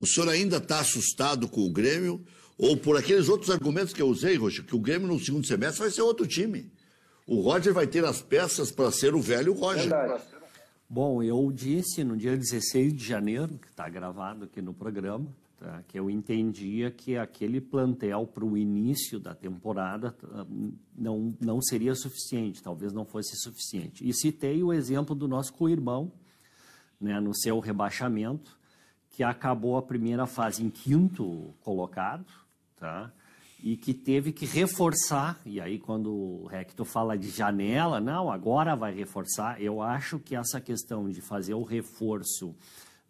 O senhor ainda está assustado com o Grêmio ou por aqueles outros argumentos que eu usei, Rocha, que o Grêmio no segundo semestre vai ser outro time. O Roger vai ter as peças para ser o velho Roger. Verdade. Bom, eu disse no dia 16 de janeiro, que está gravado aqui no programa, tá, que eu entendia que aquele plantel para o início da temporada tá, não, não seria suficiente, talvez não fosse suficiente. E citei o exemplo do nosso co-irmão né, no seu rebaixamento, que acabou a primeira fase em quinto colocado, tá? E que teve que reforçar, e aí quando o Hector fala de janela, não, agora vai reforçar, eu acho que essa questão de fazer o reforço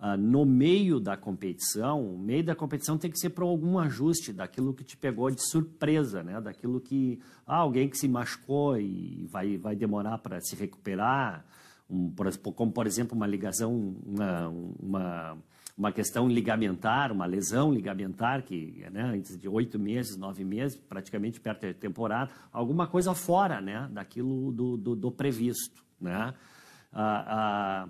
Uh, no meio da competição, o meio da competição tem que ser para algum ajuste daquilo que te pegou de surpresa, né? Daquilo que ah, alguém que se machucou e vai, vai demorar para se recuperar, um, como por exemplo uma ligação, uma, uma uma questão ligamentar, uma lesão ligamentar, que né, antes de oito meses, nove meses, praticamente perto da temporada, alguma coisa fora né, daquilo do, do, do previsto. Né? Ah, ah,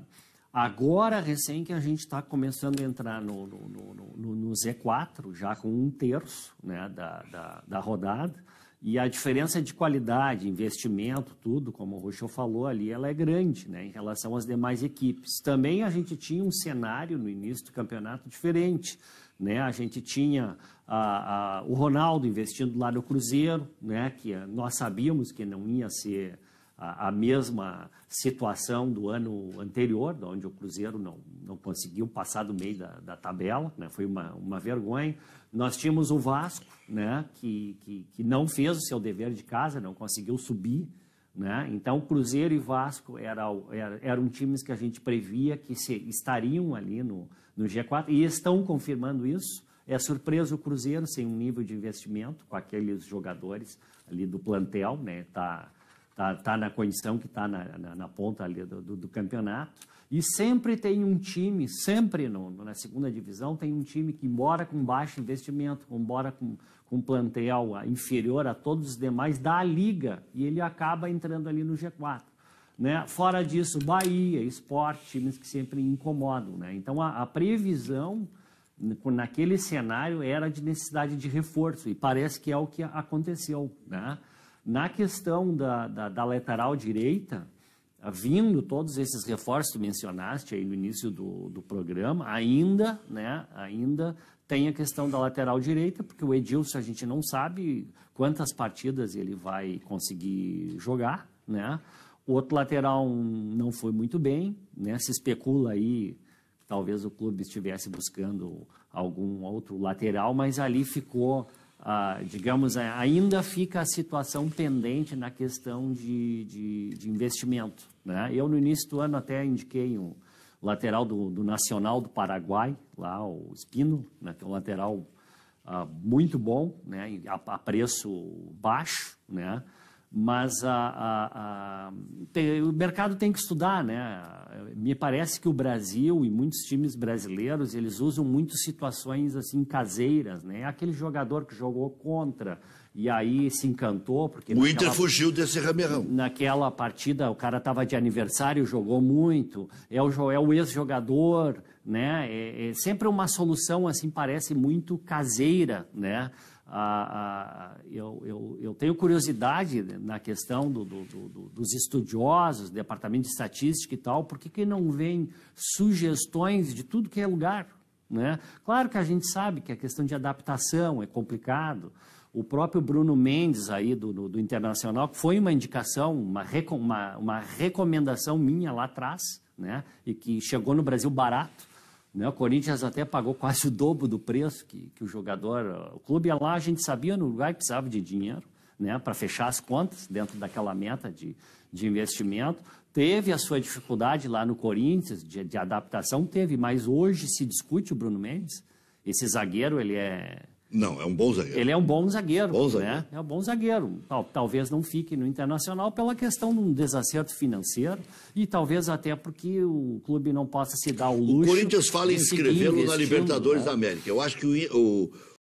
agora, recém que a gente está começando a entrar no, no, no, no, Z4, já com um terço né, da, da, da rodada, e a diferença de qualidade, investimento, tudo, como o Rochel falou ali, ela é grande né, em relação às demais equipes. Também a gente tinha um cenário no início do campeonato diferente. Né? A gente tinha a, a, o Ronaldo investindo lá no Cruzeiro, né, que nós sabíamos que não ia ser a, mesma situação do ano anterior, onde o Cruzeiro não, não conseguiu passar do meio da, da tabela, né? foi uma, uma vergonha. Nós tínhamos o Vasco, né? que, que, que não fez o seu dever de casa, não conseguiu subir. Né? Então, Cruzeiro e Vasco era, era, eram times que a gente previa que se, estariam ali no, no G4 e estão confirmando isso. É surpresa o Cruzeiro sem um nível de investimento com aqueles jogadores ali do plantel, né? Tá, está tá na condição que está na, na, na, ponta ali do, do, do, campeonato. E sempre tem um time, sempre no, na segunda divisão, tem um time que, embora com baixo investimento, embora com, com plantel inferior a todos os demais, da liga e ele acaba entrando ali no G4. Né? Fora disso, Bahia, esporte, times que sempre incomodam. Né? Então, a, a previsão naquele cenário era de necessidade de reforço e parece que é o que aconteceu. Né? Na questão da, da, da lateral direita, vindo todos esses reforços que mencionaste aí no início do, do programa, ainda, né, ainda tem a questão da lateral direita, porque o Edilson a gente não sabe quantas partidas ele vai conseguir jogar, né? O outro lateral não foi muito bem, né? Se especula aí talvez o clube estivesse buscando algum outro lateral, mas ali ficou ah, digamos, é, ainda fica a situação pendente na questão de, de, de, investimento. Né? Eu, no início do ano, até indiquei um lateral do, do Nacional do Paraguai, lá o Espino, né, que é um lateral ah, muito bom, né, a, a preço baixo, né? mas a, a, a, tem, o mercado tem que estudar, né? Me parece que o Brasil e muitos times brasileiros eles usam muito situações assim caseiras, né? Aquele jogador que jogou contra e aí se encantou porque o Inter fugiu desse rameirão. Naquela partida o cara estava de aniversário, jogou muito. É o, é o ex-jogador, né? É, é sempre uma solução assim parece muito caseira, né? ah, eu, eu, eu, tenho curiosidade na questão do, do, do, dos estudiosos, departamento de estatística e tal, por que não vem sugestões de tudo que é lugar? Né? Claro que a gente sabe que a questão de adaptação é complicado. O próprio Bruno Mendes aí do, Internacional foi uma indicação, uma, uma, uma recomendação minha lá atrás, né? e que chegou no Brasil barato, né? O Corinthians até pagou quase o dobro do preço que, que o jogador. O clube lá, a gente sabia no Uruguai que precisava de dinheiro né, para fechar as contas dentro daquela meta de, de investimento. Teve a sua dificuldade lá no Corinthians de, de adaptação, teve, mas hoje se discute o Bruno Mendes. Esse zagueiro, ele é não, é um bom zagueiro. Ele é um bom zagueiro, bom né? zagueiro. né? É um bom zagueiro. talvez não fique no Internacional pela questão de um desacerto financeiro e talvez até porque o clube não possa se dar o luxo. O Corinthians fala em inscrevê-lo na Libertadores né? da América. Eu acho que o, o,